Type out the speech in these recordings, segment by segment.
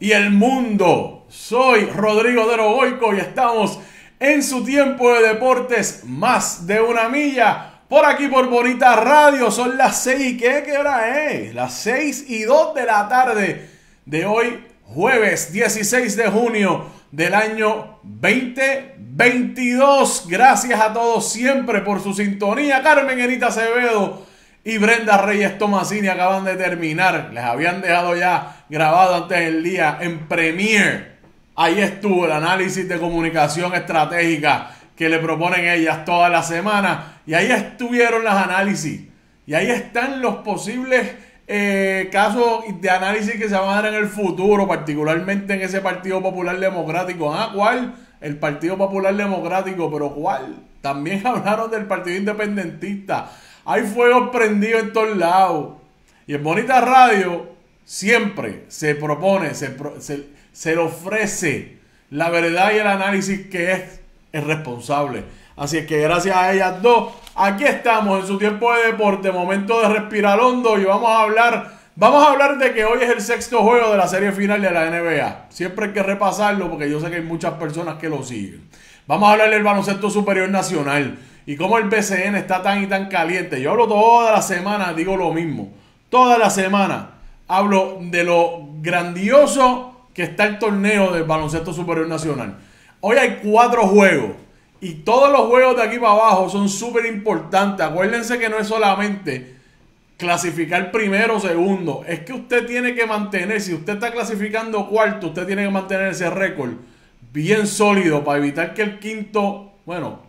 y el mundo. Soy Rodrigo de Roboico y estamos en su tiempo de deportes más de una milla. Por aquí por Bonita Radio, son las 6 y qué, hora es? Las 6 y 2 de la tarde de hoy, jueves 16 de junio del año 2022. Gracias a todos siempre por su sintonía. Carmen Erita Acevedo y Brenda Reyes Tomasini acaban de terminar. Les habían dejado ya grabado antes del día en Premiere. Ahí estuvo el análisis de comunicación estratégica que le proponen ellas toda la semana. Y ahí estuvieron las análisis. Y ahí están los posibles eh, casos de análisis que se van a dar en el futuro, particularmente en ese Partido Popular Democrático. Ah, ¿cuál? El Partido Popular Democrático, pero ¿cuál? También hablaron del Partido Independentista. Hay fuego prendido en todos lados. Y en Bonita Radio siempre se propone, se, le ofrece la verdad y el análisis que es el responsable. Así que gracias a ellas dos, aquí estamos en su tiempo de deporte, momento de respirar hondo y vamos a hablar, vamos a hablar de que hoy es el sexto juego de la serie final de la NBA. Siempre hay que repasarlo porque yo sé que hay muchas personas que lo siguen. Vamos a hablar del baloncesto superior nacional y cómo el BCN está tan y tan caliente. Yo hablo toda la semana, digo lo mismo. Toda la semana hablo de lo grandioso que está el torneo del baloncesto superior nacional. Hoy hay cuatro juegos y todos los juegos de aquí para abajo son súper importantes. Acuérdense que no es solamente clasificar primero o segundo. Es que usted tiene que mantener, si usted está clasificando cuarto, usted tiene que mantener ese récord bien sólido para evitar que el quinto, bueno,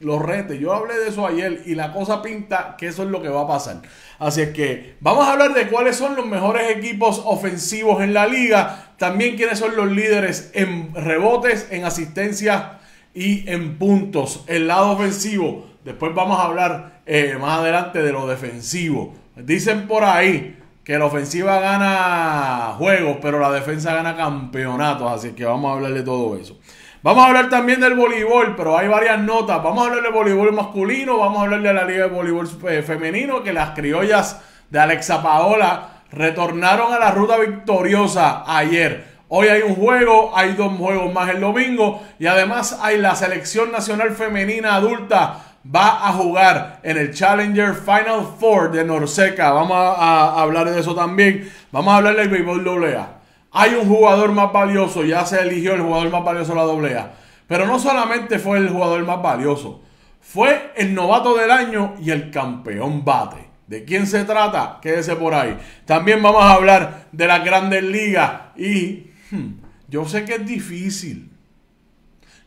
los retes. Yo hablé de eso ayer y la cosa pinta que eso es lo que va a pasar. Así es que vamos a hablar de cuáles son los mejores equipos ofensivos en la liga. También quiénes son los líderes en rebotes, en asistencia y en puntos. El lado ofensivo. Después vamos a hablar eh, más adelante de lo defensivo. Dicen por ahí que la ofensiva gana juegos, pero la defensa gana campeonatos. Así que vamos a hablar de todo eso. Vamos a hablar también del voleibol, pero hay varias notas. Vamos a hablar del voleibol masculino, vamos a hablar de la liga de voleibol femenino, que las criollas de Alexa Paola retornaron a la ruta victoriosa ayer. Hoy hay un juego, hay dos juegos más el domingo y además hay la selección nacional femenina adulta va a jugar en el Challenger Final Four de Norseca. Vamos a, hablar de eso también. Vamos a hablar del béisbol AA hay un jugador más valioso, ya se eligió el jugador más valioso de la doblea, Pero no solamente fue el jugador más valioso, fue el novato del año y el campeón bate. ¿De quién se trata? Quédese por ahí. También vamos a hablar de las grandes ligas y hmm, yo sé que es difícil.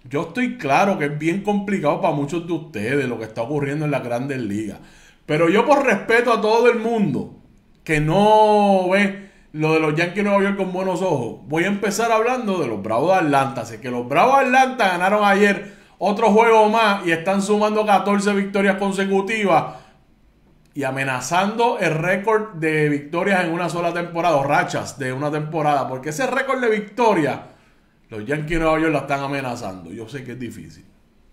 Yo estoy claro que es bien complicado para muchos de ustedes lo que está ocurriendo en las grandes ligas. Pero yo por respeto a todo el mundo que no ve lo de los Yankees Nueva York con buenos ojos. Voy a empezar hablando de los Bravos de Atlanta. Sé que los Bravos de Atlanta ganaron ayer otro juego más y están sumando 14 victorias consecutivas y amenazando el récord de victorias en una sola temporada, o rachas de una temporada, porque ese récord de victoria, los Yankees Nueva York la están amenazando. Yo sé que es difícil.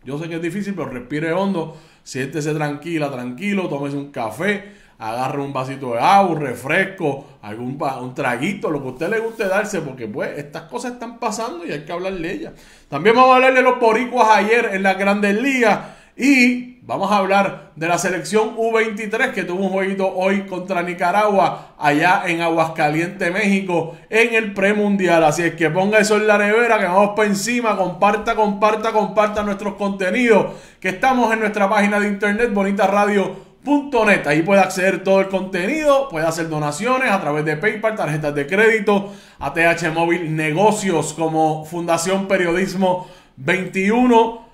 Yo sé que es difícil, pero respire hondo, siéntese tranquila, tranquilo, tómese un café agarre un vasito de agua, un refresco, algún un traguito, lo que a usted le guste darse, porque pues estas cosas están pasando y hay que hablarle de ellas. También vamos a hablar de los boricuas ayer en las grandes ligas y vamos a hablar de la selección U23 que tuvo un jueguito hoy contra Nicaragua allá en Aguascalientes, México, en el premundial. Así es que ponga eso en la nevera, que vamos para encima, comparta, comparta, comparta nuestros contenidos, que estamos en nuestra página de internet, Bonita Radio .net. Ahí puede acceder todo el contenido, puede hacer donaciones a través de PayPal, tarjetas de crédito, ATH móvil, negocios como Fundación Periodismo 21,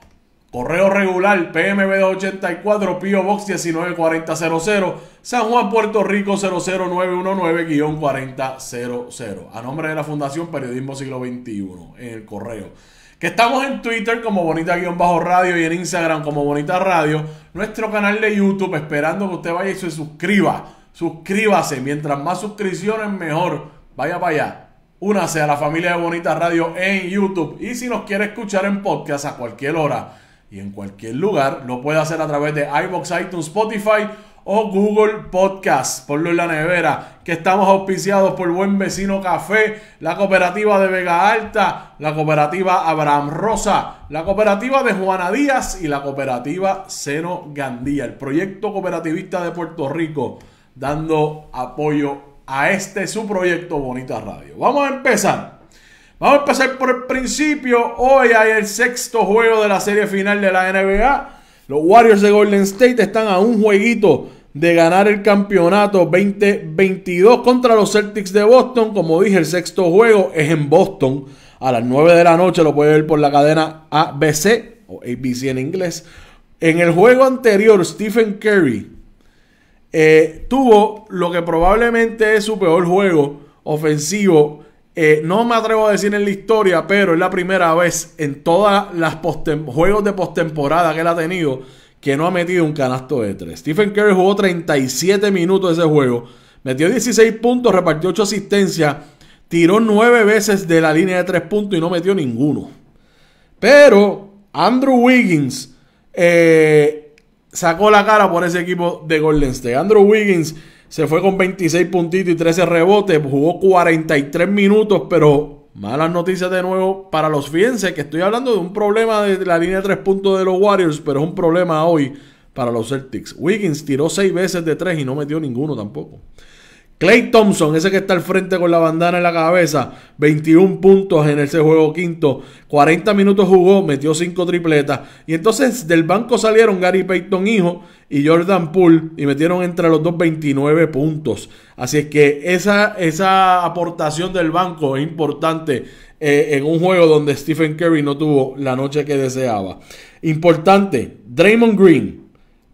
correo regular PMB284, Pio Box 194000, San Juan, Puerto Rico 00919-4000. A nombre de la Fundación Periodismo Siglo XXI, en el correo. Que estamos en Twitter como Bonita-Radio bajo y en Instagram como Bonita Radio. Nuestro canal de YouTube esperando que usted vaya y se suscriba. Suscríbase. Mientras más suscripciones, mejor. Vaya para allá. Únase a la familia de Bonita Radio en YouTube. Y si nos quiere escuchar en podcast a cualquier hora y en cualquier lugar, lo puede hacer a través de iBox, iTunes, Spotify o Google Podcast. por en la nevera, que estamos auspiciados por Buen Vecino Café, la cooperativa de Vega Alta, la cooperativa Abraham Rosa, la cooperativa de Juana Díaz y la cooperativa Seno Gandía, el proyecto cooperativista de Puerto Rico, dando apoyo a este su proyecto Bonita Radio. Vamos a empezar. Vamos a empezar por el principio. Hoy hay el sexto juego de la serie final de la NBA los Warriors de Golden State están a un jueguito de ganar el campeonato 2022 contra los Celtics de Boston. Como dije, el sexto juego es en Boston a las 9 de la noche. Lo puede ver por la cadena ABC o ABC en inglés. En el juego anterior, Stephen Curry eh, tuvo lo que probablemente es su peor juego ofensivo eh, no me atrevo a decir en la historia, pero es la primera vez en todas las juegos de postemporada que él ha tenido que no ha metido un canasto de tres. Stephen Curry jugó 37 minutos de ese juego, metió 16 puntos, repartió 8 asistencias, tiró 9 veces de la línea de 3 puntos y no metió ninguno. Pero Andrew Wiggins eh, sacó la cara por ese equipo de Golden State. Andrew Wiggins se fue con 26 puntitos y 13 rebotes. Jugó 43 minutos, pero malas noticias de nuevo para los fienses que estoy hablando de un problema de la línea de 3 puntos de los Warriors, pero es un problema hoy para los Celtics. Wiggins tiró 6 veces de 3 y no metió ninguno tampoco. Clay Thompson, ese que está al frente con la bandana en la cabeza, 21 puntos en ese juego quinto, 40 minutos jugó, metió 5 tripletas. Y entonces del banco salieron Gary Payton hijo y Jordan Poole y metieron entre los dos 29 puntos. Así es que esa, esa aportación del banco es importante eh, en un juego donde Stephen Curry no tuvo la noche que deseaba. Importante, Draymond Green.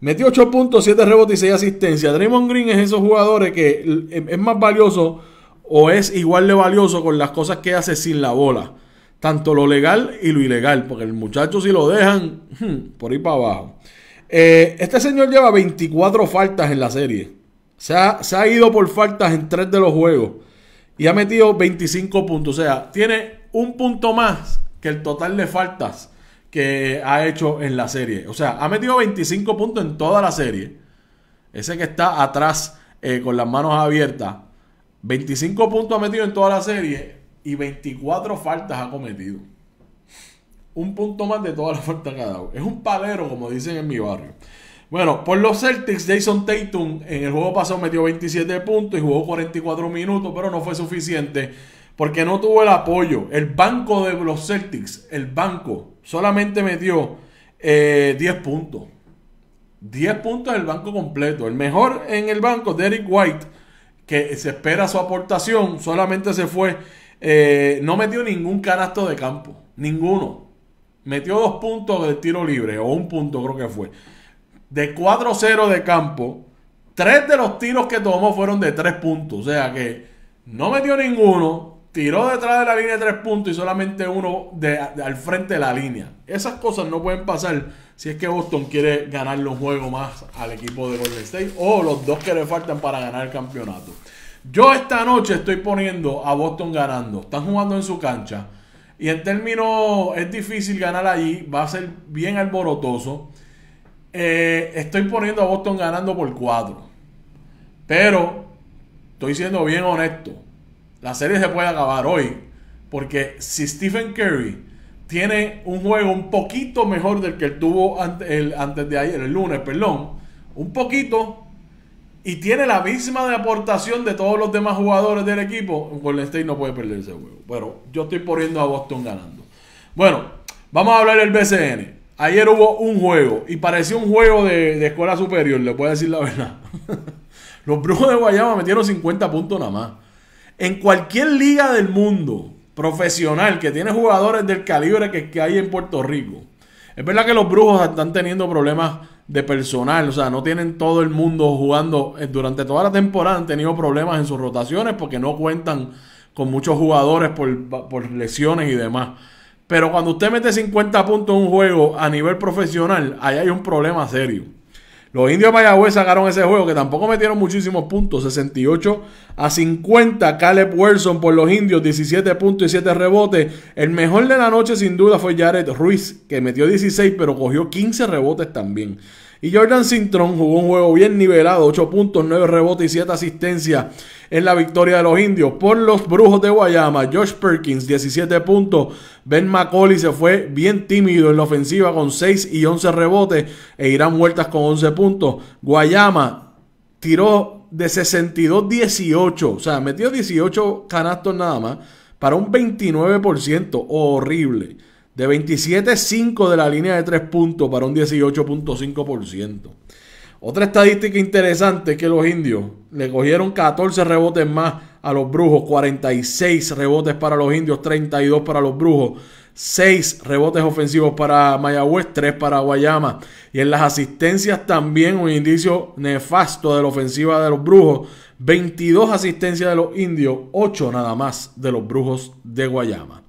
Metió 8 puntos, 7 rebotes y 6 asistencias. Draymond Green es esos jugadores que em, es más valioso o es igual de valioso con las cosas que hace sin la bola. Tanto lo legal y lo ilegal. Porque el muchacho si lo dejan, hmm, por ahí para abajo. Eh, este señor lleva 24 faltas en la serie. Se ha, se ha ido por faltas en tres de los juegos. Y ha metido 25 puntos. O sea, tiene un punto más que el total de faltas que ha hecho en la serie. O sea, ha metido 25 puntos en toda la serie. Ese que está atrás eh, con las manos abiertas. 25 puntos ha metido en toda la serie y 24 faltas ha cometido. Un punto más de toda la falta que ha dado. Es un palero, como dicen en mi barrio. Bueno, por los Celtics, Jason Tatum en el juego pasado metió 27 puntos y jugó 44 minutos, pero no fue suficiente porque no tuvo el apoyo. El banco de los Celtics, el banco, solamente metió eh, 10 puntos. 10 puntos del banco completo. El mejor en el banco, Derek White, que se espera su aportación, solamente se fue. No eh, no metió ningún canasto de campo. Ninguno. Metió dos puntos de tiro libre, o un punto creo que fue. De 4-0 de campo, tres de los tiros que tomó fueron de tres puntos. O sea que no metió ninguno, tiró detrás de la línea de tres puntos y solamente uno de, al frente de la línea. Esas cosas no pueden pasar si es que Boston quiere ganar Los juegos más al equipo de Golden State o los dos que le faltan para ganar el campeonato. Yo esta noche estoy poniendo a Boston ganando. Están jugando en su cancha. Y en términos, es difícil ganar allí, va a ser bien alborotoso. Eh, estoy poniendo a Boston ganando por 4. Pero, estoy siendo bien honesto, la serie se puede acabar hoy. Porque si Stephen Curry tiene un juego un poquito mejor del que tuvo antes de ayer, el lunes, perdón, un poquito, y tiene la misma aportación de todos los demás jugadores del equipo, Golden State no puede perder ese juego. Pero yo estoy poniendo a Boston ganando. Bueno, vamos a hablar del BCN. Ayer hubo un juego y pareció un juego de, escuela superior, le puedo decir la verdad. los Brujos de Guayama metieron 50 puntos nada más. En cualquier liga del mundo profesional que tiene jugadores del calibre que, que hay en Puerto Rico, es verdad que los Brujos están teniendo problemas de personal. O sea, no tienen todo el mundo jugando. Eh, durante toda la temporada han tenido problemas en sus rotaciones porque no cuentan con muchos jugadores por, lesiones y demás. Pero cuando usted mete 50 puntos en un juego a nivel profesional, ahí hay un problema serio. Los indios de Mayagüez sacaron ese juego que tampoco metieron muchísimos puntos, 68 a 50. Caleb Wilson por los indios, 17 puntos y 7 rebotes. El mejor de la noche sin duda fue Jared Ruiz, que metió 16 pero cogió 15 rebotes también. Y Jordan Sintron jugó un juego bien nivelado, 8 puntos, 9 rebotes y 7 asistencias en la victoria de los indios. Por los brujos de Guayama, Josh Perkins, 17 puntos. Ben McCauley se fue bien tímido en la ofensiva con 6 y 11 rebotes e irán vueltas con 11 puntos. Guayama tiró de 62-18, o sea, metió 18 canastos nada más para un 29%, horrible de 27.5 de la línea de 3 puntos para un 18.5%. Otra estadística interesante es que los indios le cogieron 14 rebotes más a los brujos, 46 rebotes para los indios, 32 para los brujos, 6 rebotes ofensivos para Mayagüez, 3 para Guayama. Y en las asistencias también un indicio nefasto de la ofensiva de los brujos, 22 asistencias de los indios, 8 nada más de los brujos de Guayama.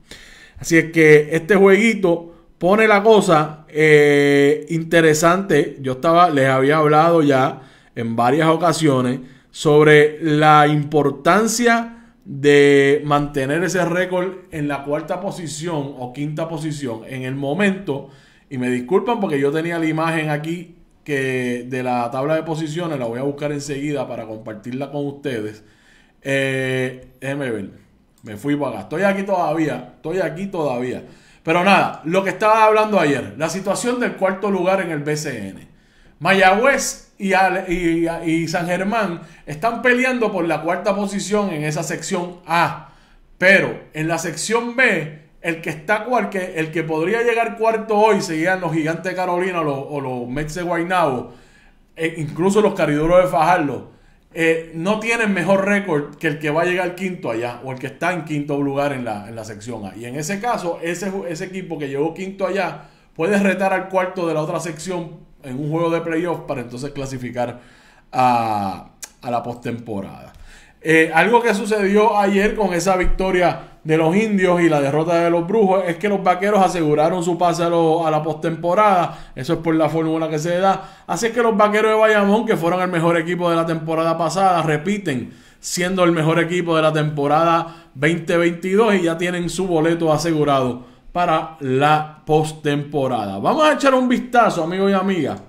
Así es que este jueguito pone la cosa eh, interesante. Yo estaba, les había hablado ya en varias ocasiones sobre la importancia de mantener ese récord en la cuarta posición o quinta posición en el momento. Y me disculpan porque yo tenía la imagen aquí que de la tabla de posiciones, la voy a buscar enseguida para compartirla con ustedes. Eh, déjenme ver. Me fui para acá. Estoy aquí todavía. Estoy aquí todavía. Pero nada, lo que estaba hablando ayer, la situación del cuarto lugar en el BCN. Mayagüez y, San Germán están peleando por la cuarta posición en esa sección A. Pero en la sección B, el que está que, el que podría llegar cuarto hoy serían los gigantes de Carolina o los, Mets de Guaynabo, e incluso los cariduros de Fajardo eh, no tienen mejor récord que el que va a llegar quinto allá o el que está en quinto lugar en la, sección A. Y en ese caso, ese, ese equipo que llegó quinto allá puede retar al cuarto de la otra sección en un juego de playoff para entonces clasificar a, a la postemporada. Eh, algo que sucedió ayer con esa victoria de los indios y la derrota de los brujos es que los vaqueros aseguraron su pase a, la postemporada. Eso es por la fórmula que se da. Así es que los vaqueros de Bayamón, que fueron el mejor equipo de la temporada pasada, repiten siendo el mejor equipo de la temporada 2022 y ya tienen su boleto asegurado para la postemporada. Vamos a echar un vistazo, amigos y amigas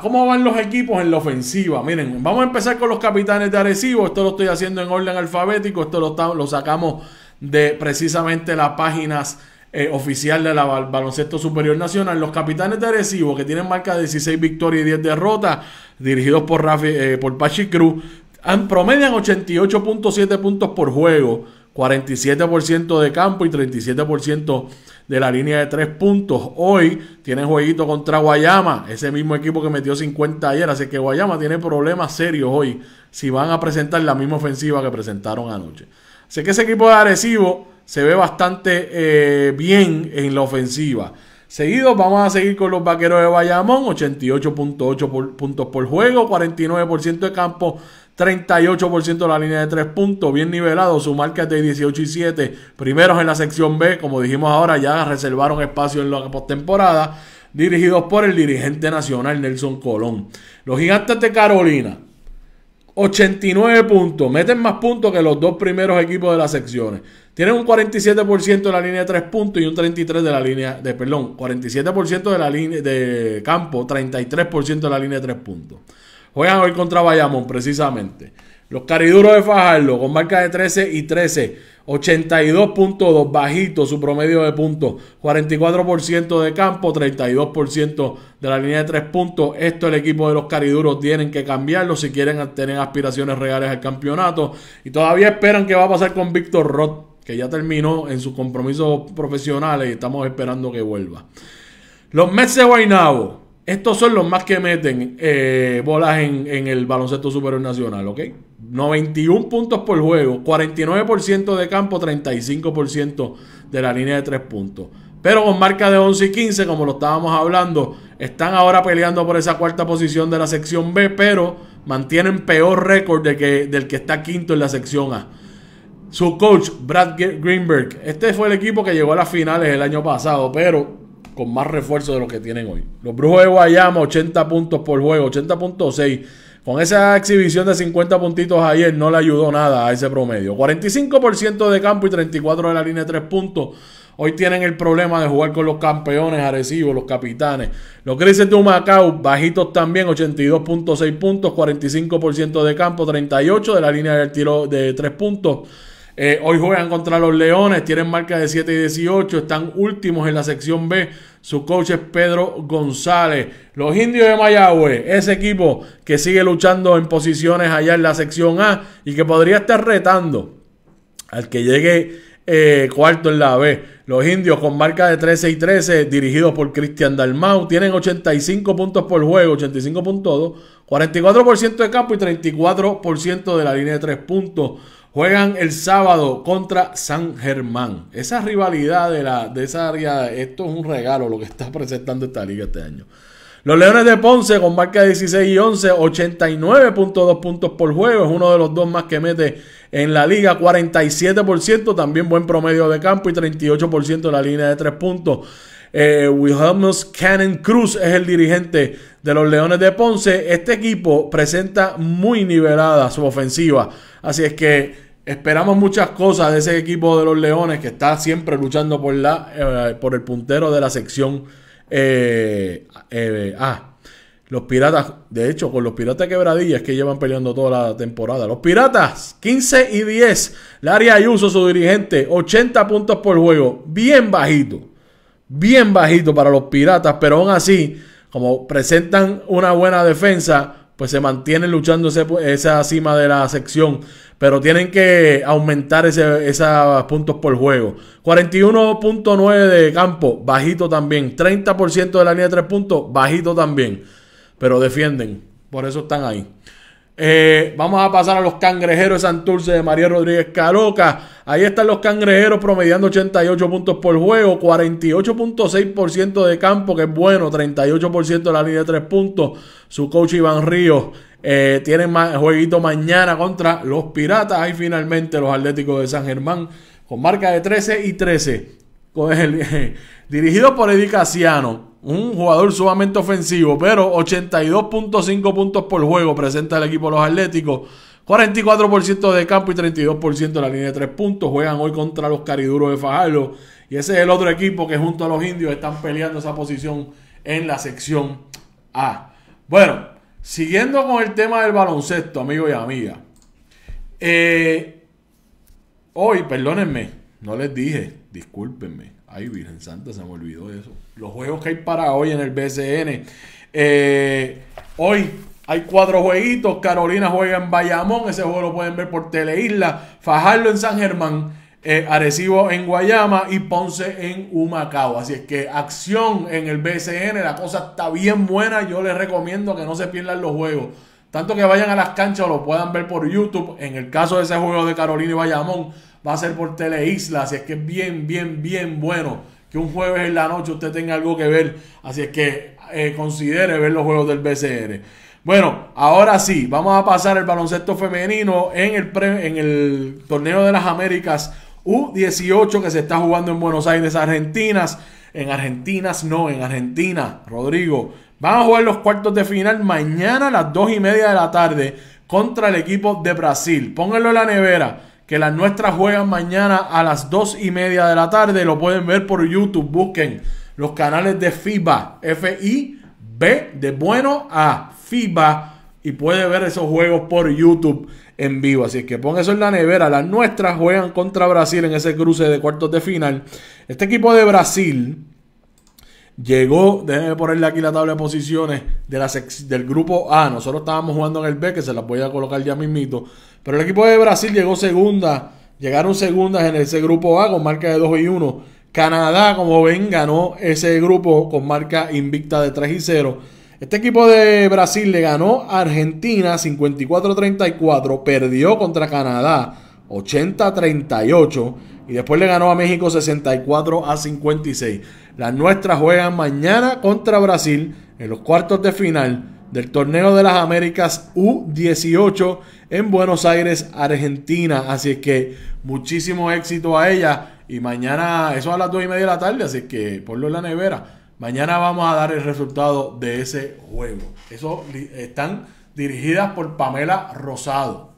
cómo van los equipos en la ofensiva. Miren, vamos a empezar con los capitanes de Arecibo. Esto lo estoy haciendo en orden alfabético. Esto lo, lo sacamos de precisamente las páginas oficiales eh, oficial de la Baloncesto Superior Nacional. Los capitanes de Arecibo, que tienen marca de 16 victorias y 10 derrotas, dirigidos por, Rafi, eh, por Pachi Cruz, han, promedian 88.7 puntos por juego. 47% de campo y 37% de la línea de 3 puntos. Hoy tiene jueguito contra Guayama, ese mismo equipo que metió 50 ayer, así que Guayama tiene problemas serios hoy si van a presentar la misma ofensiva que presentaron anoche. Así que ese equipo de agresivo se ve bastante eh, bien en la ofensiva. Seguido vamos a seguir con los vaqueros de Bayamón, 88.8 puntos por juego, 49% de campo, 38% de la línea de 3 puntos, bien nivelado, su marca es de 18 y 7, primeros en la sección B, como dijimos ahora, ya reservaron espacio en la postemporada, dirigidos por el dirigente nacional Nelson Colón. Los gigantes de Carolina, 89 puntos, meten más puntos que los dos primeros equipos de las secciones. Tienen un 47% de la línea de 3 puntos y un 33% de la línea de, perdón, 47% de la línea de campo, 33% de la línea de 3 puntos. Juegan hoy contra Bayamón, precisamente. Los cariduros de Fajardo con marca de 13 y 13, 82.2 bajito su promedio de puntos, 44% de campo, 32% de la línea de 3 puntos. Esto el equipo de los cariduros tienen que cambiarlo si quieren tener aspiraciones reales al campeonato y todavía esperan que va a pasar con Víctor Roth, que ya terminó en sus compromisos profesionales y estamos esperando que vuelva. Los Mets de Guaynabo estos son los más que meten eh, bolas en, el baloncesto superior nacional, ¿ok? 91 puntos por juego, 49% de campo, 35% de la línea de 3 puntos. Pero con marca de 11 y 15, como lo estábamos hablando, están ahora peleando por esa cuarta posición de la sección B, pero mantienen peor récord de que, del que está quinto en la sección A. Su coach, Brad Greenberg, este fue el equipo que llegó a las finales el año pasado, pero con más refuerzo de lo que tienen hoy. Los Brujos de Guayama, 80 puntos por juego, 80.6. Con esa exhibición de 50 puntitos ayer no le ayudó nada a ese promedio. 45% de campo y 34 de la línea de 3 puntos. Hoy tienen el problema de jugar con los campeones agresivos, los capitanes. Los Grises de Macau bajitos también, 82.6 puntos, 45% de campo, 38 de la línea del tiro de 3 puntos. Eh, hoy juegan contra los Leones, tienen marca de 7 y 18, están últimos en la sección B. Su coach es Pedro González. Los indios de mayagüe ese equipo que sigue luchando en posiciones allá en la sección A y que podría estar retando al que llegue eh, cuarto en la B. Los indios con marca de 13 y 13, dirigidos por Cristian Dalmau, tienen 85 puntos por juego, 85.2, 44% de campo y 34% de la línea de 3 puntos. Juegan el sábado contra San Germán. Esa rivalidad de, la, de esa área, esto es un regalo lo que está presentando esta liga este año. Los Leones de Ponce con marca 16 y 11, 89.2 puntos por juego, es uno de los dos más que mete en la liga, 47%, también buen promedio de campo y 38% en la línea de 3 puntos. Eh, Wilhelmus Cannon Cruz es el dirigente de los Leones de Ponce. Este equipo presenta muy nivelada su ofensiva, así es que Esperamos muchas cosas de ese equipo de los Leones que está siempre luchando por, la, eh, por el puntero de la sección eh, eh, A. Ah, los Piratas, de hecho, con los Piratas Quebradillas que llevan peleando toda la temporada. Los Piratas, 15 y 10. Larry Ayuso, su dirigente, 80 puntos por juego. Bien bajito. Bien bajito para los Piratas, pero aún así, como presentan una buena defensa, pues se mantienen luchando esa cima de la sección. Pero tienen que aumentar esos puntos por juego. 41.9 de campo, bajito también. 30% de la línea de 3 puntos, bajito también. Pero defienden. Por eso están ahí. Eh, vamos a pasar a los cangrejeros de Santurce de María Rodríguez Caroca. Ahí están los cangrejeros promediando 88 puntos por juego, 48.6% de campo, que es bueno, 38% de la línea de 3 puntos. Su coach Iván Ríos eh, tiene jueguito mañana contra los Piratas. Ahí finalmente los Atléticos de San Germán con marca de 13 y 13. Con dirigido por Eddie Casiano un jugador sumamente ofensivo, pero 82.5 puntos por juego presenta el equipo de los Atléticos. 44% de campo y 32% de la línea de 3 puntos. Juegan hoy contra los Cariduros de Fajardo. Y ese es el otro equipo que junto a los indios están peleando esa posición en la sección A. Bueno, siguiendo con el tema del baloncesto, amigos y amigas. Eh, hoy, perdónenme, no les dije, discúlpenme. Ay, Virgen Santa, se me olvidó eso. Los juegos que hay para hoy en el BCN. Eh, hoy hay cuatro jueguitos. Carolina juega en Bayamón. Ese juego lo pueden ver por Teleisla. Fajardo en San Germán. Eh, Arecibo en Guayama y Ponce en Humacao. Así es que acción en el BCN. La cosa está bien buena. Yo les recomiendo que no se pierdan los juegos. Tanto que vayan a las canchas o lo puedan ver por YouTube. En el caso de ese juego de Carolina y Bayamón va a ser por Teleisla. Así es que es bien, bien, bien bueno que un jueves en la noche usted tenga algo que ver. Así es que eh, considere ver los juegos del BCR. Bueno, ahora sí, vamos a pasar el baloncesto femenino en el, en el torneo de las Américas U18 que se está jugando en Buenos Aires, Argentinas. En Argentinas no, en Argentina, Rodrigo. Van a jugar los cuartos de final mañana a las 2 y media de la tarde contra el equipo de Brasil. Pónganlo en la nevera que las nuestras juegan mañana a las dos y media de la tarde. Lo pueden ver por YouTube. Busquen los canales de FIBA, F-I-B, de bueno a FIBA. Y puede ver esos juegos por YouTube en vivo. Así que pon eso en la nevera. Las nuestras juegan contra Brasil en ese cruce de cuartos de final. Este equipo de Brasil Llegó, déjenme ponerle aquí la tabla de posiciones de del grupo A. Nosotros estábamos jugando en el B, que se las voy a colocar ya mismito. Pero el equipo de Brasil llegó segunda. Llegaron segundas en ese grupo A con marca de 2 y 1. Canadá, como ven, ganó ese grupo con marca invicta de 3 y 0. Este equipo de Brasil le ganó a Argentina 54-34, perdió contra Canadá 80-38 y después le ganó a México 64 a 56. Las nuestras juegan mañana contra Brasil en los cuartos de final del Torneo de las Américas U18 en Buenos Aires, Argentina. Así que muchísimo éxito a ella. Y mañana, eso a las 2 y media de la tarde, así que ponlo en la nevera. Mañana vamos a dar el resultado de ese juego. Eso están dirigidas por Pamela Rosado.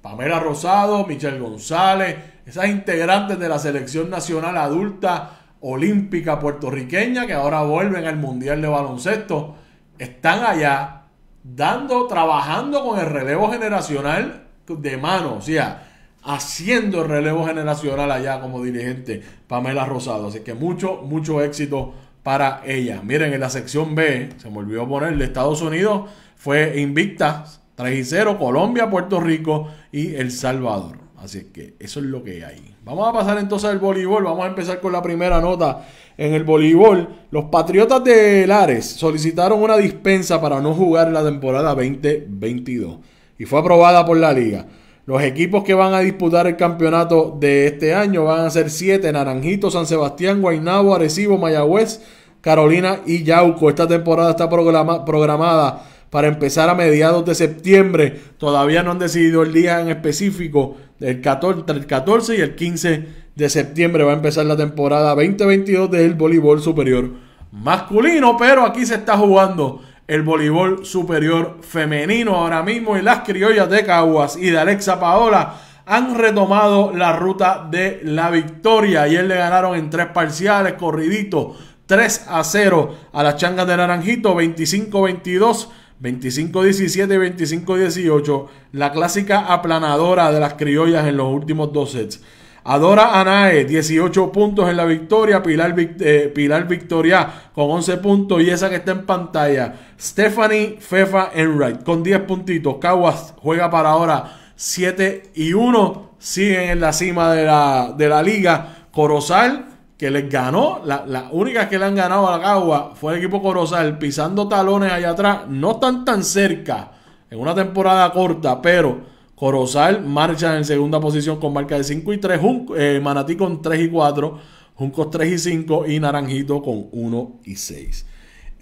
Pamela Rosado, Michelle González, esas integrantes de la selección nacional adulta olímpica puertorriqueña que ahora vuelven al Mundial de Baloncesto, están allá dando, trabajando con el relevo generacional de mano, o sea, haciendo el relevo generacional allá como dirigente Pamela Rosado. Así que mucho, mucho éxito para ella. Miren, en la sección B, se me olvidó poner, de Estados Unidos fue invicta 3 y 0, Colombia, Puerto Rico y El Salvador. Así que eso es lo que hay. Vamos a pasar entonces al voleibol. Vamos a empezar con la primera nota. En el voleibol, los Patriotas de Lares solicitaron una dispensa para no jugar la temporada 2022 y fue aprobada por la liga. Los equipos que van a disputar el campeonato de este año van a ser 7, Naranjito, San Sebastián, Guaynabo, Arecibo, Mayagüez, Carolina y Yauco. Esta temporada está programada para empezar a mediados de septiembre. Todavía no han decidido el día en específico. El 14, el 14 y el 15 de septiembre va a empezar la temporada 2022 del voleibol superior masculino, pero aquí se está jugando el voleibol superior femenino ahora mismo y las criollas de Caguas y de Alexa Paola han retomado la ruta de la victoria. y él le ganaron en tres parciales, corridito, 3 a 0 a las changas de Naranjito, 25-22 25-17, 25-18, la clásica aplanadora de las criollas en los últimos dos sets. Adora Anae, 18 puntos en la victoria. Pilar, eh, Pilar Victoria con 11 puntos. Y esa que está en pantalla, Stephanie Fefa Enright con 10 puntitos. Caguas juega para ahora 7 y 1. Siguen en la cima de la, de la liga. Corozal que les ganó, la, la, única que le han ganado a la Cagua fue el equipo Corozal, pisando talones allá atrás, no están tan cerca en una temporada corta, pero Corozal marcha en segunda posición con marca de 5 y 3, eh, Manatí con 3 y 4, Juncos 3 y 5 y Naranjito con 1 y 6.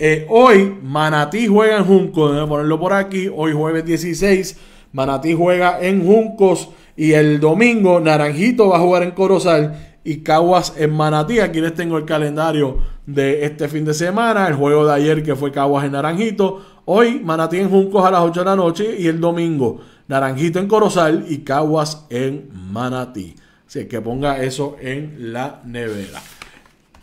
Eh, hoy Manatí juega en Juncos, debo ponerlo por aquí, hoy jueves 16, Manatí juega en Juncos y el domingo Naranjito va a jugar en Corozal y Caguas en Manatí. Aquí les tengo el calendario de este fin de semana. El juego de ayer que fue Caguas en Naranjito. Hoy Manatí en Juncos a las 8 de la noche y el domingo Naranjito en Corozal y Caguas en Manatí. Así que ponga eso en la nevera.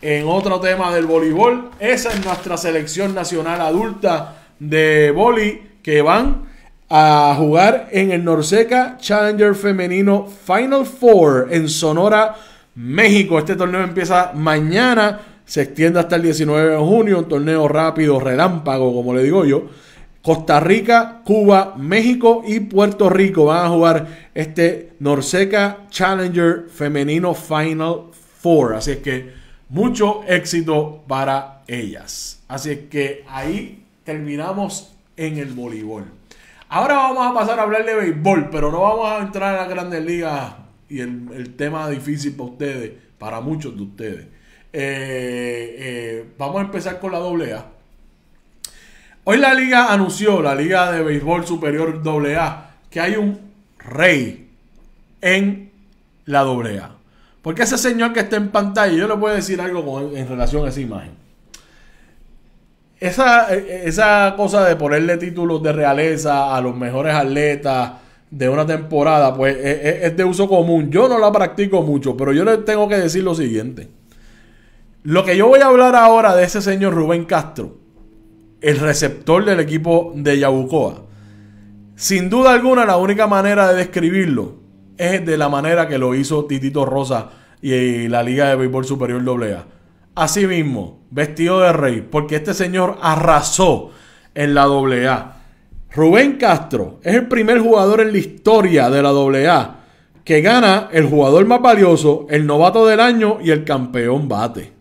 En otro tema del voleibol, esa es nuestra selección nacional adulta de voleibol que van a jugar en el Norseca Challenger Femenino Final Four en Sonora, México. Este torneo empieza mañana, se extiende hasta el 19 de junio, un torneo rápido, relámpago, como le digo yo. Costa Rica, Cuba, México y Puerto Rico van a jugar este Norseca Challenger Femenino Final Four. Así es que mucho éxito para ellas. Así es que ahí terminamos en el voleibol. Ahora vamos a pasar a hablar de béisbol, pero no vamos a entrar a las grandes ligas y el, tema difícil para ustedes, para muchos de ustedes. Eh, eh, vamos a empezar con la A Hoy la liga anunció, la liga de béisbol superior AA, que hay un rey en la AA. Porque ese señor que está en pantalla, yo le voy a decir algo en relación a esa imagen. Esa, eh, esa cosa de ponerle títulos de realeza a los mejores atletas, de una temporada, pues e, e, es, de uso común. Yo no la practico mucho, pero yo le tengo que decir lo siguiente. Lo que yo voy a hablar ahora de ese señor Rubén Castro, el receptor del equipo de Yabucoa. Sin duda alguna, la única manera de describirlo es de la manera que lo hizo Titito Rosa y la Liga de Béisbol Superior AA. Así mismo, vestido de rey, porque este señor arrasó en la AA. Rubén Castro es el primer jugador en la historia de la AA que gana el jugador más valioso, el novato del año y el campeón bate.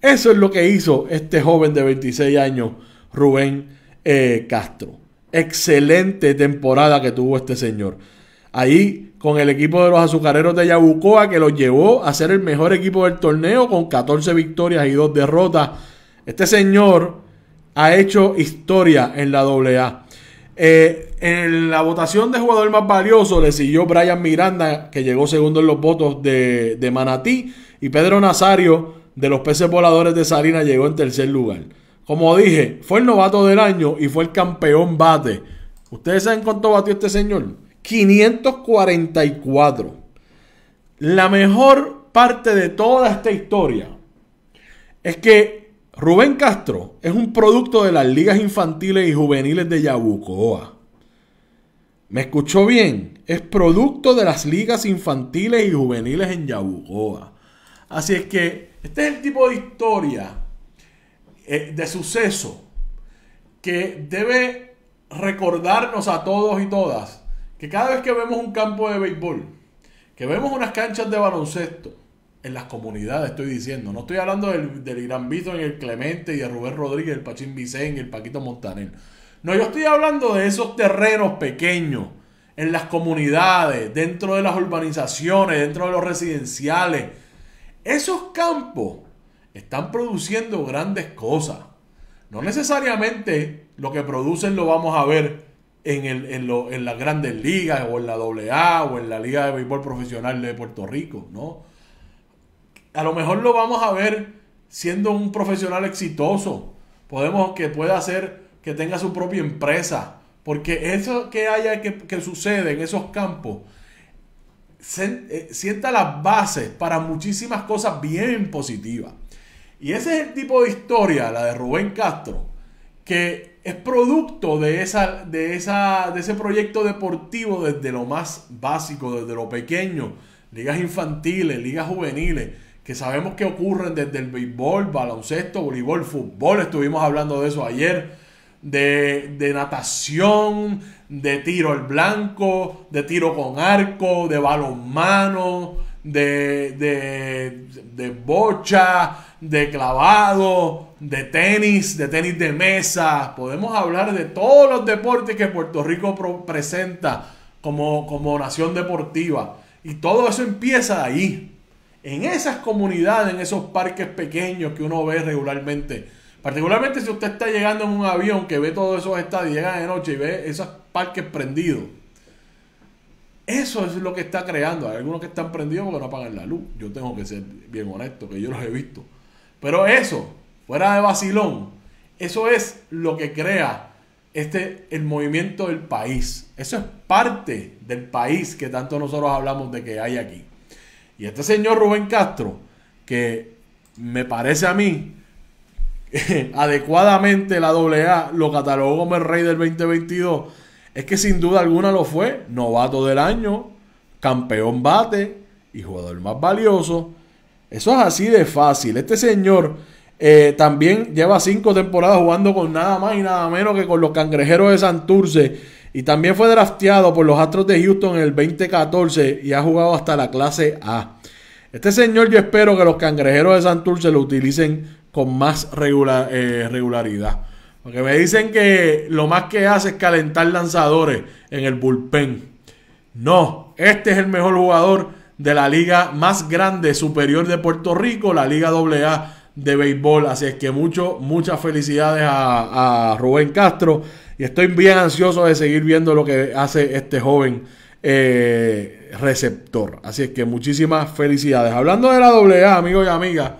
Eso es lo que hizo este joven de 26 años, Rubén eh, Castro. Excelente temporada que tuvo este señor. Ahí con el equipo de los azucareros de Yabucoa que lo llevó a ser el mejor equipo del torneo con 14 victorias y 2 derrotas. Este señor ha hecho historia en la AA. Eh, en la votación de jugador más valioso le siguió Brian Miranda, que llegó segundo en los votos de, Manatí, y Pedro Nazario, de los peces voladores de Salinas, llegó en tercer lugar. Como dije, fue el novato del año y fue el campeón bate. ¿Ustedes saben cuánto batió este señor? 544. La mejor parte de toda esta historia es que Rubén Castro es un producto de las ligas infantiles y juveniles de Yabucoa. ¿Me escuchó bien? Es producto de las ligas infantiles y juveniles en Yabucoa. Así es que este es el tipo de historia, eh, de suceso, que debe recordarnos a todos y todas que cada vez que vemos un campo de béisbol, que vemos unas canchas de baloncesto, en las comunidades, estoy diciendo. No estoy hablando del, del visto en el Clemente y de Rubén Rodríguez, el Pachín Vicente, el Paquito Montaner. No, yo estoy hablando de esos terrenos pequeños, en las comunidades, dentro de las urbanizaciones, dentro de los residenciales. Esos campos están produciendo grandes cosas. No necesariamente lo que producen lo vamos a ver en, el, en, lo, en las grandes ligas o en la AA o en la Liga de Béisbol Profesional de Puerto Rico, ¿no? A lo mejor lo vamos a ver siendo un profesional exitoso. Podemos que pueda hacer que tenga su propia empresa. Porque eso que haya que, que sucede en esos campos eh, sienta las bases para muchísimas cosas bien positivas. Y ese es el tipo de historia, la de Rubén Castro, que es producto de, esa, de, esa, de ese proyecto deportivo desde lo más básico, desde lo pequeño, ligas infantiles, ligas juveniles, que sabemos que ocurren desde el béisbol, baloncesto, voleibol, fútbol, estuvimos hablando de eso ayer, de, natación, de tiro al blanco, de tiro con arco, de balonmano, de, de, bocha, de clavado, de tenis, de tenis de mesa. Podemos hablar de todos los deportes que Puerto Rico presenta como, como nación deportiva. Y todo eso empieza ahí en esas comunidades, en esos parques pequeños que uno ve regularmente. Particularmente si usted está llegando en un avión que ve todos esos estadios, llega de noche y ve esos parques prendidos. Eso es lo que está creando. Hay algunos que están prendidos porque no apagan la luz. Yo tengo que ser bien honesto, que yo los he visto. Pero eso, fuera de vacilón, eso es lo que crea este, el movimiento del país. Eso es parte del país que tanto nosotros hablamos de que hay aquí. Y este señor Rubén Castro, que me parece a mí, adecuadamente la AA lo catalogó como el rey del 2022, es que sin duda alguna lo fue, novato del año, campeón bate y jugador más valioso. Eso es así de fácil. Este señor eh, también lleva cinco temporadas jugando con nada más y nada menos que con los cangrejeros de Santurce y también fue drafteado por los Astros de Houston en el 2014 y ha jugado hasta la clase A. Este señor yo espero que los cangrejeros de Santurce lo utilicen con más eh, regularidad. Porque me dicen que lo más que hace es calentar lanzadores en el bullpen. No, este es el mejor jugador de la liga más grande superior de Puerto Rico, la Liga AA de béisbol. Así es que muchas felicidades a Rubén Castro. Y estoy bien ansioso de seguir viendo lo que hace este joven eh, receptor. Así es que muchísimas felicidades. Hablando de la AA, amigos y amigas,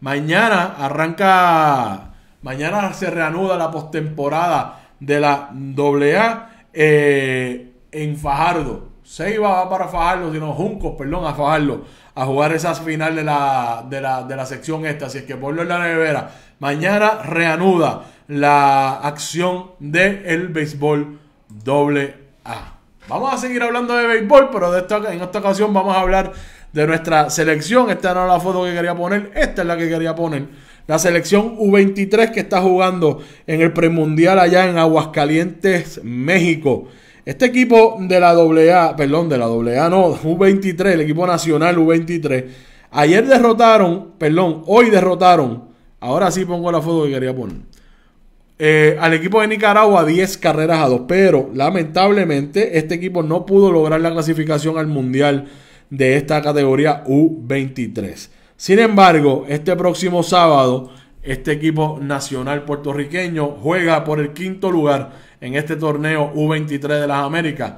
mañana arranca, mañana se reanuda la postemporada de la AA eh, en Fajardo. se iba para Fajardo, sino Juncos, perdón, a Fajardo, a jugar esas final de la, de la, de la sección esta. Así es que ponlo en la nevera. Mañana reanuda la acción del el béisbol doble A. Vamos a seguir hablando de béisbol, pero en esta ocasión vamos a hablar de nuestra selección. Esta no es la foto que quería poner, esta es la que quería poner. La selección U23 que está jugando en el premundial allá en Aguascalientes, México. Este equipo de la AA, perdón, de la AA no, U23, el equipo nacional U23. Ayer derrotaron, perdón, hoy derrotaron. Ahora sí pongo la foto que quería poner. Eh, al equipo de Nicaragua 10 carreras a 2, pero lamentablemente este equipo no pudo lograr la clasificación al Mundial de esta categoría U23. Sin embargo, este próximo sábado, este equipo nacional puertorriqueño juega por el quinto lugar en este torneo U23 de las Américas.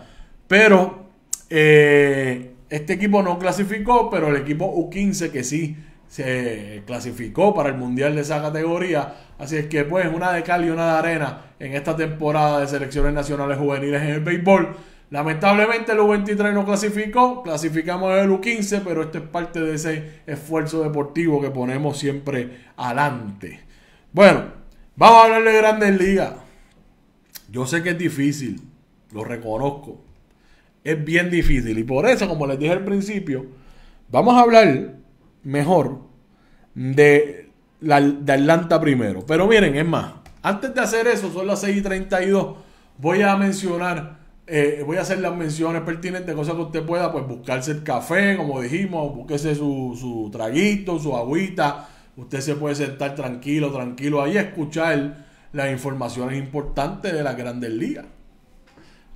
Pero eh, este equipo no clasificó, pero el equipo U15 que sí se clasificó para el Mundial de esa categoría Así es que pues una de cal y una de arena en esta temporada de selecciones nacionales juveniles en el béisbol. Lamentablemente el U23 no clasificó, clasificamos el U15, pero esto es parte de ese esfuerzo deportivo que ponemos siempre adelante. Bueno, vamos a hablar de grandes ligas. Yo sé que es difícil, lo reconozco. Es bien difícil y por eso, como les dije al principio, vamos a hablar mejor de la, de Atlanta primero. Pero miren, es más, antes de hacer eso, son las 6 y 32, voy a mencionar, eh, voy a hacer las menciones pertinentes, cosas que usted pueda, pues buscarse el café, como dijimos, búsquese su, su traguito, su agüita. Usted se puede sentar tranquilo, tranquilo ahí a escuchar las informaciones importantes de las grandes ligas.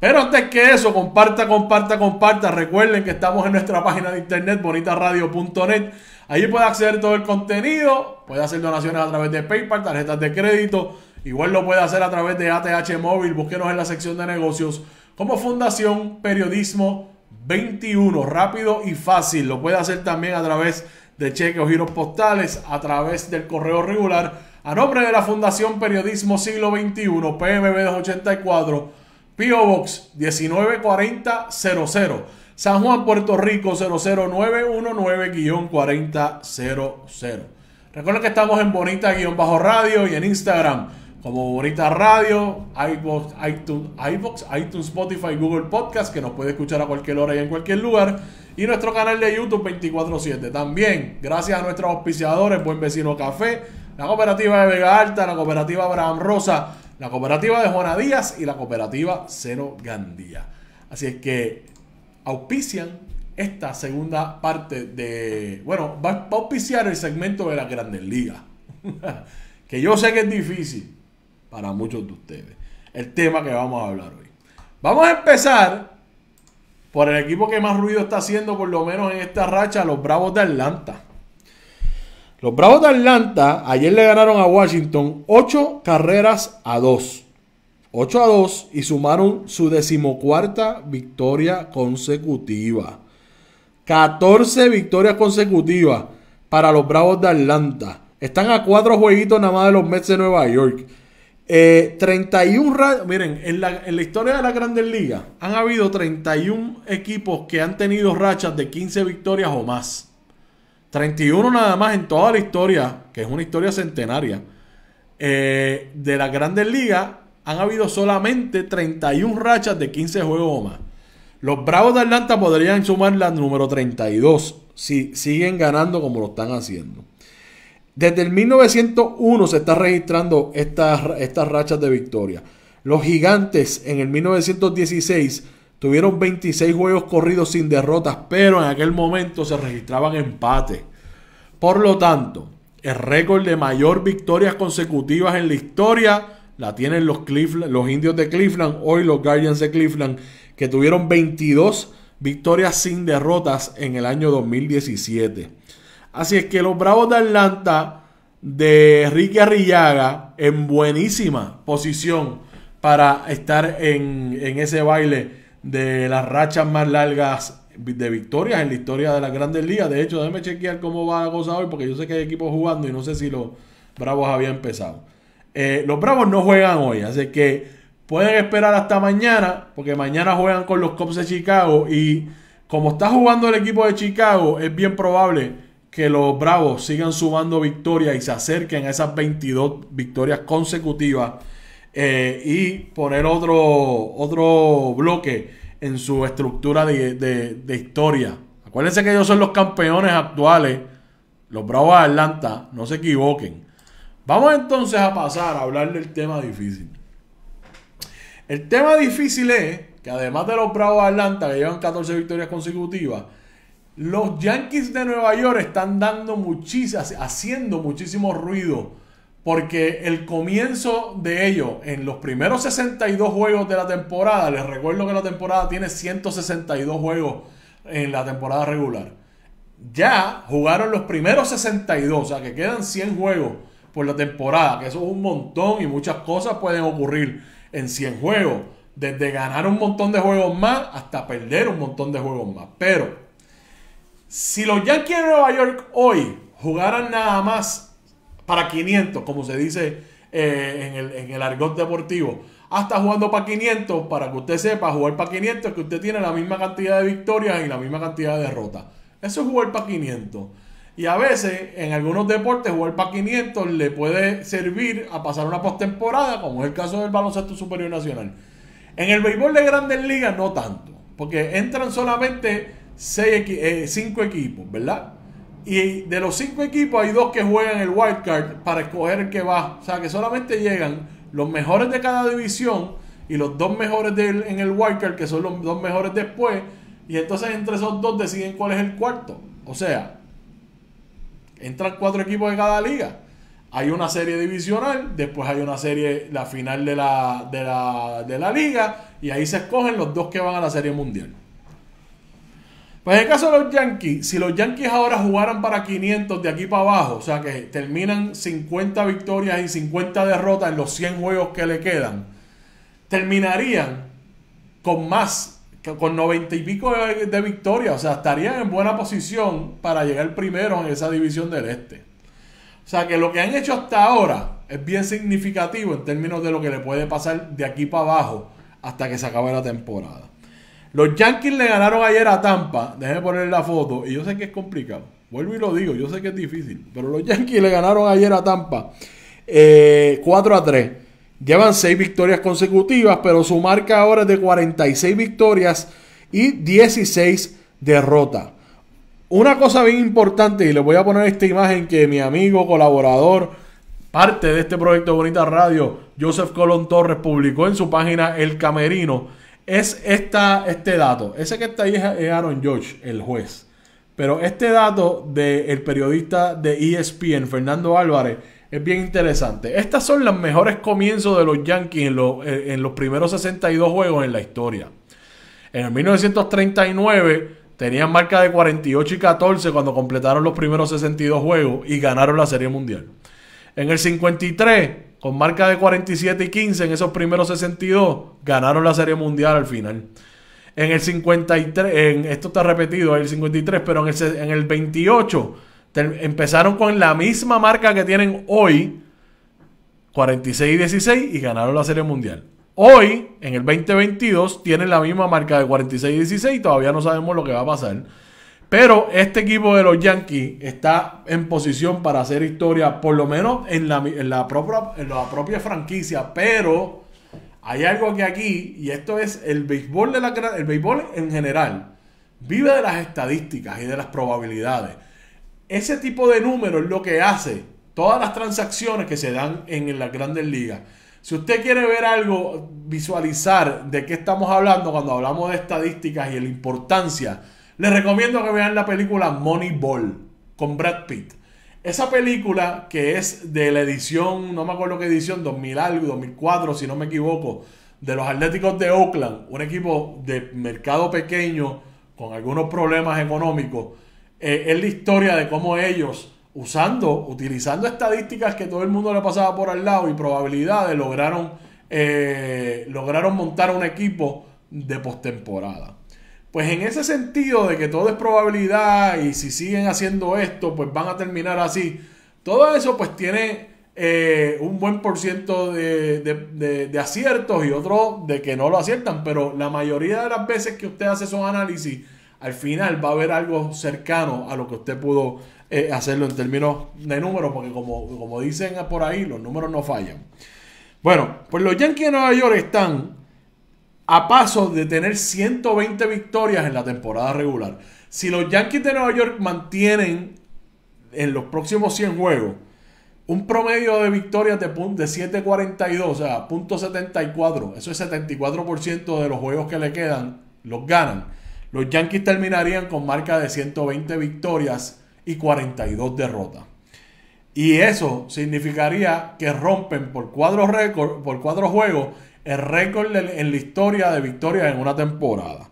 Pero antes que eso, comparta, comparta, comparta. Recuerden que estamos en nuestra página de internet, bonitarradio.net Allí puede acceder todo el contenido, puede hacer donaciones a través de PayPal, tarjetas de crédito, igual lo puede hacer a través de ATH Móvil, búsquenos en la sección de negocios como Fundación Periodismo 21, rápido y fácil. Lo puede hacer también a través de cheques o giros postales, a través del correo regular. A nombre de la Fundación Periodismo Siglo XXI, PMB 284, PO Box 194000. San Juan, Puerto Rico 00919-4000. Recuerden que estamos en Bonita-Bajo Radio y en Instagram como Bonita Radio, iBox, iTunes, iBox, iTunes, Spotify, Google Podcast, que nos puede escuchar a cualquier hora y en cualquier lugar. Y nuestro canal de YouTube 24-7. También, gracias a nuestros auspiciadores, Buen Vecino Café, la Cooperativa de Vega Alta, la Cooperativa Abraham Rosa, la Cooperativa de Juana Díaz y la Cooperativa Cero Gandía. Así es que auspician esta segunda parte de. Bueno, va, a auspiciar el segmento de las grandes ligas. que yo sé que es difícil para muchos de ustedes. El tema que vamos a hablar hoy. Vamos a empezar por el equipo que más ruido está haciendo, por lo menos en esta racha, los Bravos de Atlanta. Los Bravos de Atlanta ayer le ganaron a Washington 8 carreras a 2. 8 a 2 y sumaron su decimocuarta victoria consecutiva. 14 victorias consecutivas para los Bravos de Atlanta. Están a cuatro jueguitos nada más de los Mets de Nueva York. Eh, 31 Miren, en la, en la, historia de la Grandes Ligas han habido 31 equipos que han tenido rachas de 15 victorias o más. 31 nada más en toda la historia, que es una historia centenaria, eh, de la Grandes Ligas han habido solamente 31 rachas de 15 juegos o más. Los Bravos de Atlanta podrían sumar la número 32 si siguen ganando como lo están haciendo. Desde el 1901 se está registrando estas, estas rachas de victoria. Los gigantes en el 1916 tuvieron 26 juegos corridos sin derrotas, pero en aquel momento se registraban empates. Por lo tanto, el récord de mayor victorias consecutivas en la historia la tienen los, los indios de Cleveland, hoy los Guardians de Cleveland, que tuvieron 22 victorias sin derrotas en el año 2017. Así es que los Bravos de Atlanta de Ricky Arrillaga en buenísima posición para estar en, ese baile de las rachas más largas de victorias en la historia de las grandes ligas. De hecho, déjeme chequear cómo va la cosa hoy, porque yo sé que hay equipos jugando y no sé si los Bravos Habían empezado. Eh, los Bravos no juegan hoy, así que pueden esperar hasta mañana, porque mañana juegan con los Cubs de Chicago y como está jugando el equipo de Chicago, es bien probable que los Bravos sigan sumando victorias y se acerquen a esas 22 victorias consecutivas eh, y poner otro, otro bloque en su estructura de, de historia. Acuérdense que ellos son los campeones actuales, los Bravos de Atlanta, no se equivoquen. Vamos entonces a pasar a hablar del tema difícil. El tema difícil es que además de los Bravos de Atlanta, que llevan 14 victorias consecutivas, los Yankees de Nueva York están dando muchísimas, haciendo muchísimo ruido, porque el comienzo de ellos en los primeros 62 juegos de la temporada, les recuerdo que la temporada tiene 162 juegos en la temporada regular. Ya jugaron los primeros 62, o sea que quedan 100 juegos por la temporada, que eso es un montón y muchas cosas pueden ocurrir en 100 juegos, desde ganar un montón de juegos más hasta perder un montón de juegos más. Pero si los Yankees de Nueva York hoy jugaran nada más para 500, como se dice eh, en, el, en el argot deportivo, hasta jugando para 500, para que usted sepa, jugar para 500 que usted tiene la misma cantidad de victorias y la misma cantidad de derrotas. Eso es jugar para 500. Y a veces, en algunos deportes, jugar para 500 le puede servir a pasar una postemporada, como es el caso del baloncesto superior nacional. En el béisbol de grandes ligas, no tanto, porque entran solamente 5 eh, equipos, ¿verdad? Y de los 5 equipos, hay dos que juegan el wildcard para escoger el que va. O sea, que solamente llegan los mejores de cada división y los dos mejores del en el wildcard, que son los dos mejores después. Y entonces entre esos dos deciden cuál es el cuarto. O sea, Entran cuatro equipos de cada liga. Hay una serie divisional, después hay una serie, la final de la, de la, de la liga, y ahí se escogen los dos que van a la serie mundial. Pues en el caso de los Yankees, si los Yankees ahora jugaran para 500 de aquí para abajo, o sea que terminan 50 victorias y 50 derrotas en los 100 juegos que le quedan, terminarían con más con 90 y pico de, victoria, o sea, estarían en buena posición para llegar primero en esa división del este. O sea, que lo que han hecho hasta ahora es bien significativo en términos de lo que le puede pasar de aquí para abajo hasta que se acabe la temporada. Los Yankees le ganaron ayer a Tampa, déjenme poner la foto, y yo sé que es complicado, vuelvo y lo digo, yo sé que es difícil, pero los Yankees le ganaron ayer a Tampa 4 eh, a 3. Llevan seis victorias consecutivas, pero su marca ahora es de 46 victorias y 16 derrotas. Una cosa bien importante, y le voy a poner esta imagen que mi amigo, colaborador, parte de este proyecto Bonita Radio, Joseph Colón Torres, publicó en su página El Camerino, es este dato. Ese que está ahí es Aaron George, el juez. Pero este dato del el periodista de ESPN, Fernando Álvarez, es bien interesante. Estas son las mejores comienzos de los Yankees en, los, eh, en los primeros 62 juegos en la historia. En el 1939 tenían marca de 48 y 14 cuando completaron los primeros 62 juegos y ganaron la Serie Mundial. En el 53, con marca de 47 y 15 en esos primeros 62, ganaron la Serie Mundial al final. En el 53, en, esto está repetido, en el 53, pero en el, en el 28 empezaron con la misma marca que tienen hoy, 46 y 16, y ganaron la Serie Mundial. Hoy, en el 2022, tienen la misma marca de 46 y 16, todavía no sabemos lo que va a pasar. Pero este equipo de los Yankees está en posición para hacer historia, por lo menos en la, propia, en la propia franquicia. Pero hay algo que aquí, y esto es el béisbol, de la, el béisbol en general, vive de las estadísticas y de las probabilidades. Ese tipo de número es lo que hace todas las transacciones que se dan en las grandes ligas. Si usted quiere ver algo, visualizar de qué estamos hablando cuando hablamos de estadísticas y de la importancia, les recomiendo que vean la película Moneyball con Brad Pitt. Esa película que es de la edición, no me acuerdo qué edición, 2000 algo, 2004 si no me equivoco, de los Atléticos de Oakland, un equipo de mercado pequeño con algunos problemas económicos eh, es la historia de cómo ellos, usando, utilizando estadísticas que todo el mundo le pasaba por al lado y probabilidades, lograron, eh, lograron montar un equipo de postemporada. Pues en ese sentido de que todo es probabilidad y si siguen haciendo esto, pues van a terminar así. Todo eso pues tiene eh, un buen por ciento de, de, aciertos y otro de que no lo aciertan, pero la mayoría de las veces que usted hace esos análisis al final va a haber algo cercano a lo que usted pudo eh, hacerlo en términos de números, porque como, dicen por ahí, los números no fallan. Bueno, pues los Yankees de Nueva York están a paso de tener 120 victorias en la temporada regular. Si los Yankees de Nueva York mantienen en los próximos 100 juegos un promedio de victorias de, de 7.42, o sea, .74, eso es 74% de los juegos que le quedan, los ganan. Los Yankees terminarían con marca de 120 victorias y 42 derrotas. Y eso significaría que rompen por cuatro, récord, por cuatro juegos el récord en la historia de victorias en una temporada.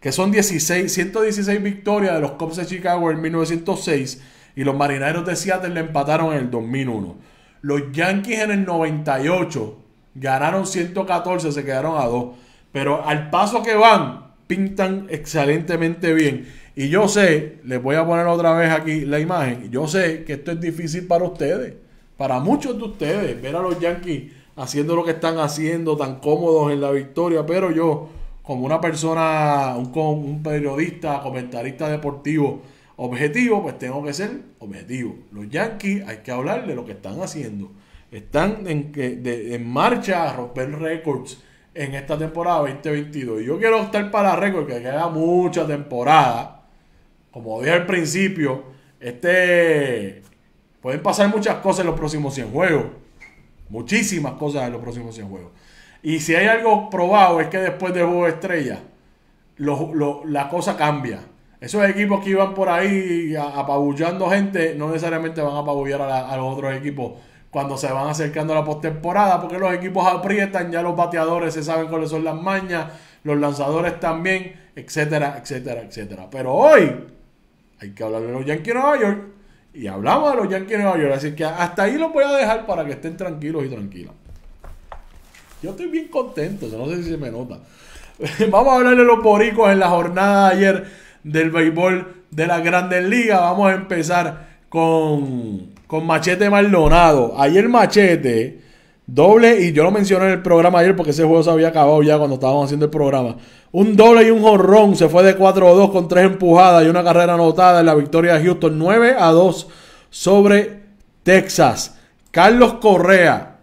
Que son 16, 116 victorias de los Cubs de Chicago en 1906 y los Marineros de Seattle le empataron en el 2001. Los Yankees en el 98 ganaron 114, se quedaron a 2. Pero al paso que van, pintan excelentemente bien. Y yo sé, les voy a poner otra vez aquí la imagen, yo sé que esto es difícil para ustedes, para muchos de ustedes, ver a los Yankees haciendo lo que están haciendo, tan cómodos en la victoria, pero yo, como una persona, un, periodista, comentarista deportivo, objetivo, pues tengo que ser objetivo. Los Yankees hay que hablar de lo que están haciendo. Están en, de, en marcha a romper récords en esta temporada 2022. Y yo quiero estar para récord, que queda mucha temporada. Como dije al principio, este pueden pasar muchas cosas en los próximos 100 juegos. Muchísimas cosas en los próximos 100 juegos. Y si hay algo probado es que después de juego estrella, la cosa cambia. Esos equipos que iban por ahí apabullando gente no necesariamente van a apabullar a los otros equipos cuando se van acercando a la postemporada, porque los equipos aprietan, ya los bateadores se saben cuáles son las mañas, los lanzadores también, etcétera, etcétera, etcétera. Pero hoy hay que hablar de los Yankees de Nueva York y hablamos de los Yankees de Nueva York, así que hasta ahí los voy a dejar para que estén tranquilos y tranquilas. Yo estoy bien contento, no sé si se me nota. Vamos a hablar de los boricos en la jornada de ayer del béisbol de la grandes ligas. Vamos a empezar con con Machete Maldonado. Ayer Machete, doble, y yo lo mencioné en el programa ayer porque ese juego se había acabado ya cuando estábamos haciendo el programa. Un doble y un jorrón, se fue de 4-2 con tres empujadas y una carrera anotada en la victoria de Houston 9-2 sobre Texas. Carlos Correa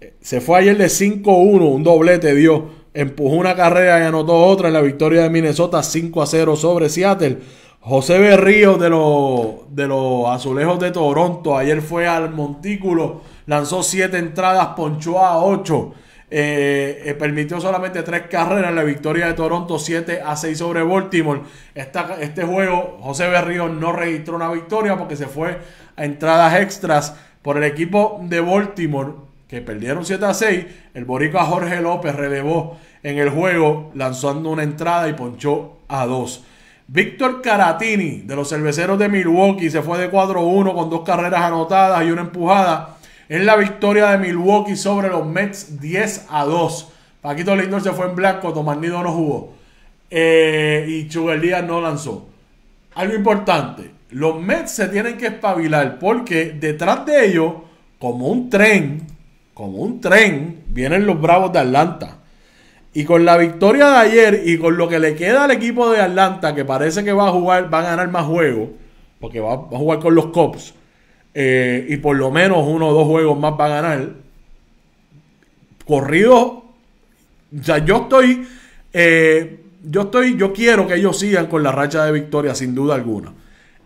eh, se fue ayer de 5-1, un doblete dio. Empujó una carrera y anotó otra en la victoria de Minnesota 5 0 sobre Seattle. José Berrío de los, de los Azulejos de Toronto. Ayer fue al montículo, lanzó siete entradas, ponchó a ocho. Eh, eh, permitió solamente tres carreras en la victoria de Toronto 7 a 6 sobre Baltimore. Esta, este juego José Berrío no registró una victoria porque se fue a entradas extras por el equipo de Baltimore que perdieron 7 a 6. El boricua Jorge López relevó en el juego lanzando una entrada y ponchó a dos. Víctor Caratini de los cerveceros de Milwaukee se fue de 4-1 con dos carreras anotadas y una empujada en la victoria de Milwaukee sobre los Mets 10 a 2. Paquito Lindor se fue en blanco, Tomás Nido no jugó eh, y Sugar no lanzó. Algo importante, los Mets se tienen que espabilar porque detrás de ellos, como un tren, como un tren, vienen los Bravos de Atlanta. Y con la victoria de ayer y con lo que le queda al equipo de Atlanta, que parece que va a jugar, va a ganar más juegos, porque va, a jugar con los Cops, eh, y por lo menos uno o dos juegos más va a ganar. Corrido, ya yo estoy, eh, yo estoy, yo quiero que ellos sigan con la racha de victoria, sin duda alguna.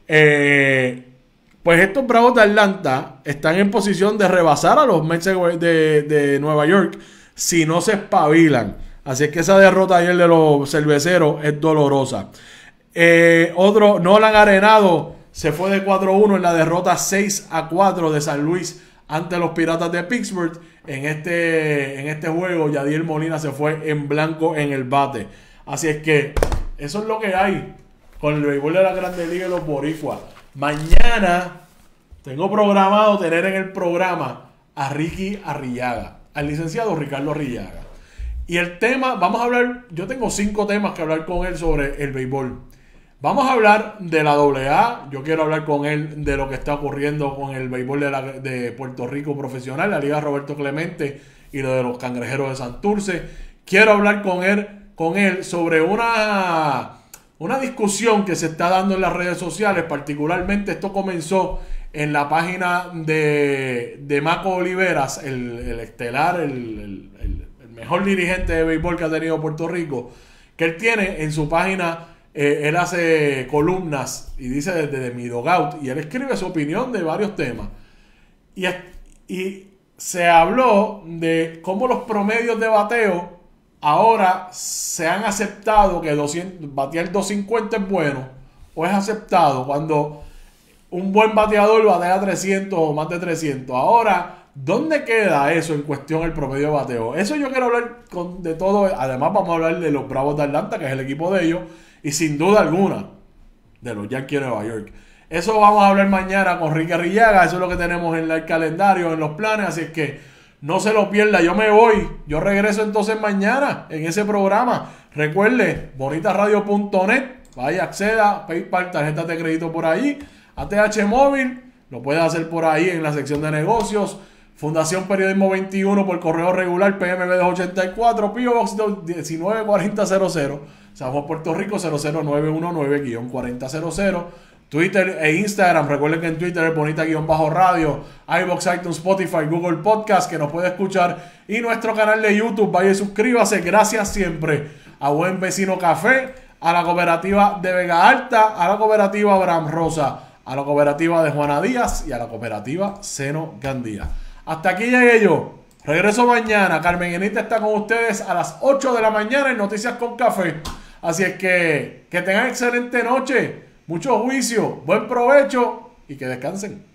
Eh, pues estos Bravos de Atlanta están en posición de rebasar a los Mets de Nueva York si no se espabilan. Así es que esa derrota ayer de los cerveceros es dolorosa. Eh, otro, Nolan Arenado se fue de 4-1 en la derrota 6-4 de San Luis ante los Piratas de Pittsburgh. En este, en este juego, Yadier Molina se fue en blanco en el bate. Así es que eso es lo que hay con el béisbol de la Grande Liga y los Boricuas. Mañana tengo programado tener en el programa a Ricky Arriaga al licenciado Ricardo Arriaga y el tema, vamos a hablar, yo tengo cinco temas que hablar con él sobre el béisbol. Vamos a hablar de la AA, yo quiero hablar con él de lo que está ocurriendo con el béisbol de, Puerto Rico profesional, la Liga Roberto Clemente y lo de los cangrejeros de Santurce. Quiero hablar con él, con él sobre una una discusión que se está dando en las redes sociales, particularmente esto comenzó en la página de, de Maco Oliveras, el, estelar, el, mejor dirigente de béisbol que ha tenido Puerto Rico, que él tiene en su página, eh, él hace columnas y dice desde mi dogout, y él escribe su opinión de varios temas. Y, y se habló de cómo los promedios de bateo ahora se han aceptado que 200, batear 250 es bueno o es aceptado cuando un buen bateador batea 300 o más de 300. Ahora ¿Dónde queda eso en cuestión el promedio de bateo? Eso yo quiero hablar de todo. Además, vamos a hablar de los Bravos de Atlanta, que es el equipo de ellos, y sin duda alguna, de los Yankees de Nueva York. Eso vamos a hablar mañana con Ricky Arrillaga. Eso es lo que tenemos en el calendario, en los planes. Así es que no se lo pierda. Yo me voy. Yo regreso entonces mañana en ese programa. Recuerde, bonitasradio.net. Vaya, acceda, PayPal, tarjeta de crédito por ahí. ATH móvil. Lo puedes hacer por ahí en la sección de negocios Fundación Periodismo 21 por correo regular PMB 284, Pio Box 194000, San Juan, Puerto Rico 00919-4000, Twitter e Instagram. Recuerden que en Twitter es bonita-radio, iBox, iTunes, Spotify, Google Podcast, que nos puede escuchar. Y nuestro canal de YouTube. Vaya y suscríbase. Gracias siempre a Buen Vecino Café, a la cooperativa de Vega Alta, a la cooperativa Abraham Rosa, a la cooperativa de Juana Díaz y a la cooperativa Seno Gandía. Hasta aquí llegué yo. Regreso mañana. Carmen Enita está con ustedes a las 8 de la mañana en Noticias con Café. Así es que que tengan excelente noche, mucho juicio, buen provecho y que descansen.